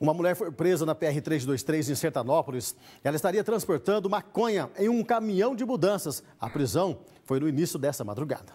Uma mulher foi presa na PR-323 em Sertanópolis. Ela estaria transportando maconha em um caminhão de mudanças. A prisão foi no início dessa madrugada.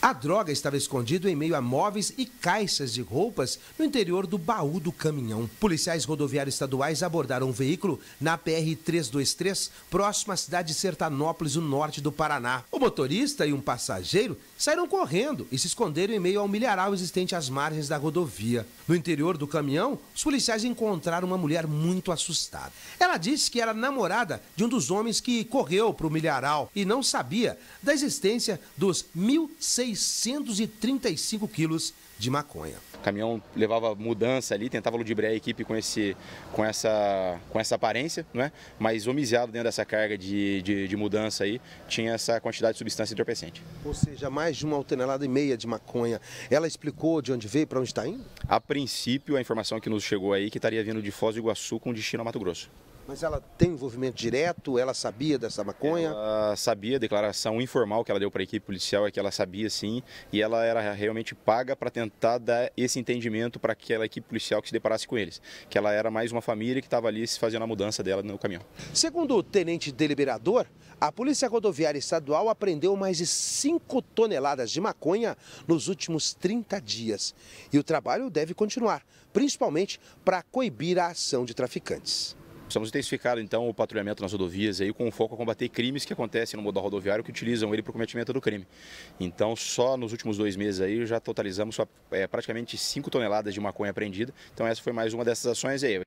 A droga estava escondida em meio a móveis e caixas de roupas no interior do baú do caminhão. Policiais rodoviários estaduais abordaram um veículo na PR-323, próximo à cidade de Sertanópolis, no norte do Paraná. O motorista e um passageiro saíram correndo e se esconderam em meio ao milharal existente às margens da rodovia. No interior do caminhão, os policiais encontraram uma mulher muito assustada. Ela disse que era namorada de um dos homens que correu para o milharal e não sabia da existência dos 1.100 635 quilos de maconha. O caminhão levava mudança ali, tentava ludibriar a equipe com, esse, com, essa, com essa aparência, né? mas homiziado dentro dessa carga de, de, de mudança aí, tinha essa quantidade de substância entorpecente. Ou seja, mais de uma tonelada e meia de maconha. Ela explicou de onde veio, para onde está indo? A princípio, a informação que nos chegou aí que estaria vindo de Foz do Iguaçu com destino a Mato Grosso. Mas ela tem envolvimento direto? Ela sabia dessa maconha? Ela sabia, a declaração informal que ela deu para a equipe policial é que ela sabia sim, e ela era realmente paga para tentar dar esse entendimento para aquela equipe policial que se deparasse com eles, que ela era mais uma família que estava ali se fazendo a mudança dela no caminhão. Segundo o tenente deliberador, a Polícia Rodoviária Estadual apreendeu mais de 5 toneladas de maconha nos últimos 30 dias. E o trabalho deve continuar, principalmente para coibir a ação de traficantes. Precisamos intensificar, então, o patrulhamento nas rodovias aí, com foco a combater crimes que acontecem no modal rodoviário que utilizam ele para o cometimento do crime. Então, só nos últimos dois meses aí já totalizamos só, é, praticamente 5 toneladas de maconha apreendida. Então, essa foi mais uma dessas ações aí.